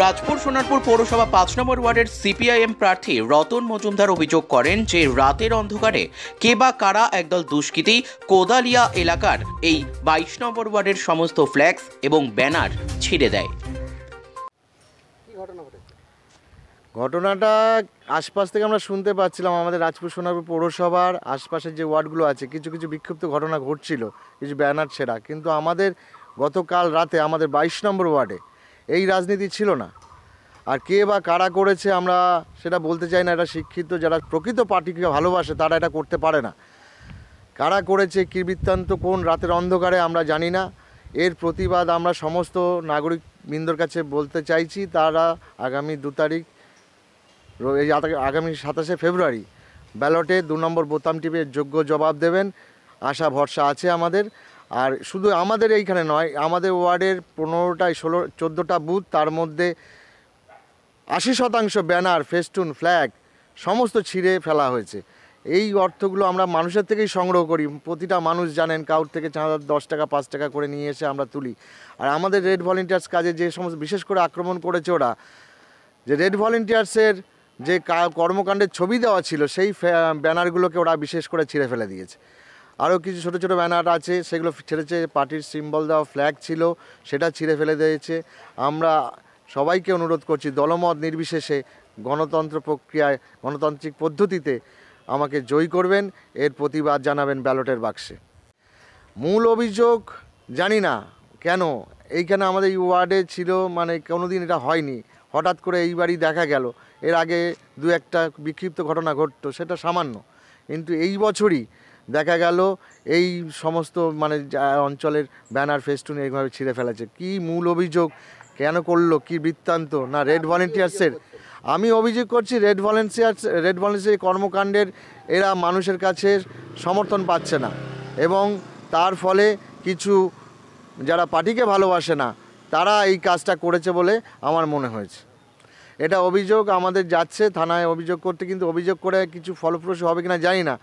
রাজপুর সোনারপুর পৌরসভা পাঁচ নম্বর ওয়ার্ডের সিপিআইএম প্রার্থী রতন মজুমদার অভিযোগ করেন যে রাতের অন্ধকারে কে বা কারা একদল দুষ্কৃতী কোদালিয়া এলাকার এই বাইশ নম্বর ওয়ার্ডের সমস্ত ফ্ল্যাক্স এবং ব্যানার ছিঁড়ে দেয় ঘটনাটা আশপাশ থেকে আমরা শুনতে পাচ্ছিলাম আমাদের রাজপুর সোনারপুর পৌরসভার আশপাশের যে ওয়ার্ডগুলো আছে কিছু কিছু বিক্ষিপ্ত ঘটনা ঘটছিল কিছু ব্যানার ছেঁড়া কিন্তু আমাদের গতকাল রাতে আমাদের বাইশ নম্বর ওয়ার্ডে এই রাজনীতি ছিল না আর কে বা কারা করেছে আমরা সেটা বলতে চাই না এটা শিক্ষিত যারা প্রকৃত পার্টিকে ভালোবাসে তারা এটা করতে পারে না কারা করেছে কী বৃত্তান্ত কোন রাতের অন্ধকারে আমরা জানি না এর প্রতিবাদ আমরা সমস্ত নাগরিক বৃন্দর কাছে বলতে চাইছি তারা আগামী দু তারিখ এই আগামী সাতাশে ফেব্রুয়ারি ব্যালটে দু নম্বর বোতাম টিপে যোগ্য জবাব দেবেন আশা ভরসা আছে আমাদের আর শুধু আমাদের এইখানে নয় আমাদের ওয়ার্ডের পনেরোটায় ষোলো চোদ্দোটা বুথ তার মধ্যে আশি শতাংশ ব্যানার ফেস্টুন ফ্ল্যাগ সমস্ত ছিঁড়ে ফেলা হয়েছে এই অর্থগুলো আমরা মানুষের থেকেই সংগ্রহ করি প্রতিটা মানুষ জানেন কাউর থেকে চাঁদা দশ টাকা পাঁচ টাকা করে নিয়ে এসে আমরা তুলি আর আমাদের রেড ভলেন্টিয়ার্স কাজে যে সমস্ত বিশেষ করে আক্রমণ করেছে ওরা যে রেড ভলেন্টিয়ার্সের যে কর্মকাণ্ডের ছবি দেওয়া ছিল সেই ব্যানারগুলোকে ওরা বিশেষ করে ছিঁড়ে ফেলে দিয়েছে আরও কিছু ছোট ছোট ব্যানার আছে সেগুলো ছেড়েছে পার্টির সিম্বল দেওয়া ফ্ল্যাগ ছিল সেটা ছিঁড়ে ফেলে দিয়েছে আমরা সবাইকে অনুরোধ করছি দলমত নির্বিশেষে গণতন্ত্র প্রক্রিয়ায় গণতান্ত্রিক পদ্ধতিতে আমাকে জয়ী করবেন এর প্রতিবাদ জানাবেন ব্যালটের বাক্সে মূল অভিযোগ জানি না কেন এইখানে আমাদের এই ওয়ার্ডে ছিল মানে কোনোদিন এটা হয়নি হঠাৎ করে এইবারই দেখা গেল এর আগে দু একটা বিক্ষিপ্ত ঘটনা ঘটতো সেটা সামান্য কিন্তু এই বছরই দেখা গেল এই সমস্ত মানে অঞ্চলের ব্যানার ফেস্টুন এইভাবে ছিঁড়ে ফেলেছে কি মূল অভিযোগ কেন করলো কি বৃত্তান্ত না রেড ভলেন্টিয়ার্সের আমি অভিযোগ করছি রেড ভলেন্টিয়ার্স রেড ভলেন্টিয়ার কর্মকাণ্ডের এরা মানুষের কাছে সমর্থন পাচ্ছে না এবং তার ফলে কিছু যারা পার্টিকে ভালোবাসে না তারা এই কাজটা করেছে বলে আমার মনে হয়েছে এটা অভিযোগ আমাদের যাচ্ছে থানায় অভিযোগ করতে কিন্তু অভিযোগ করে কিছু ফলপ্রসূ হবে কিনা জানি না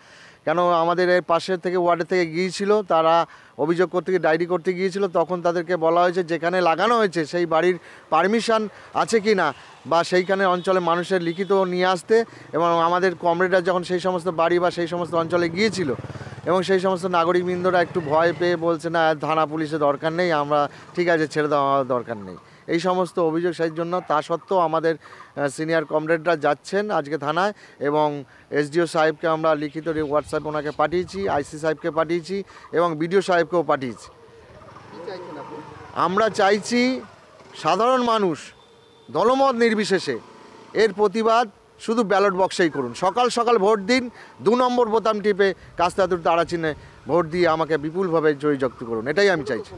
কেন আমাদের এর পাশের থেকে ওয়ার্ডের থেকে গিয়েছিল তারা অভিযোগ করতে গিয়ে ডায়েরি করতে গিয়েছিল তখন তাদেরকে বলা হয়েছে যেখানে লাগানো হয়েছে সেই বাড়ির পারমিশন আছে কি না বা সেইখানে অঞ্চলে মানুষের লিখিত নিয়ে আসতে এবং আমাদের কমরেডরা যখন সেই সমস্ত বাড়ি বা সেই সমস্ত অঞ্চলে গিয়েছিল এবং সেই সমস্ত নাগরিকবৃন্দরা একটু ভয় পেয়ে বলছে না থানা পুলিশের দরকার নেই আমরা ঠিক আছে ছেড়ে দেওয়া দরকার নেই এই সমস্ত অভিযোগ সেই জন্য তা সত্ত্বেও আমাদের সিনিয়র কমরেডরা যাচ্ছেন আজকে থানায় এবং এসডিও সাহেবকে আমরা লিখিত হোয়াটসঅ্যাপ ওনাকে পাঠিয়েছি আইসি সাহেবকে পাঠিয়েছি এবং বিডিও সাহেবকেও পাঠিয়েছি আমরা চাইছি সাধারণ মানুষ দলমত নির্বিশেষে এর প্রতিবাদ শুধু ব্যালট বক্সেই করুন সকাল সকাল ভোট দিন দু নম্বর বোতাম টিপে কাস্তাদুর তারা ভোট দিয়ে আমাকে বিপুলভাবে জয়যুক্ত করুন এটাই আমি চাইছি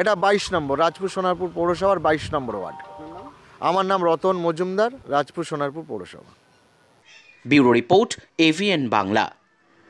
এটা বাইশ নম্বর রাজপুর সোনারপুর পৌরসভার বাইশ নম্বর ওয়ার্ড আমার নাম রতন মজুমদার রাজপুর সোনারপুর পৌরসভা ব্যুরো রিপোর্ট এভিএন বাংলা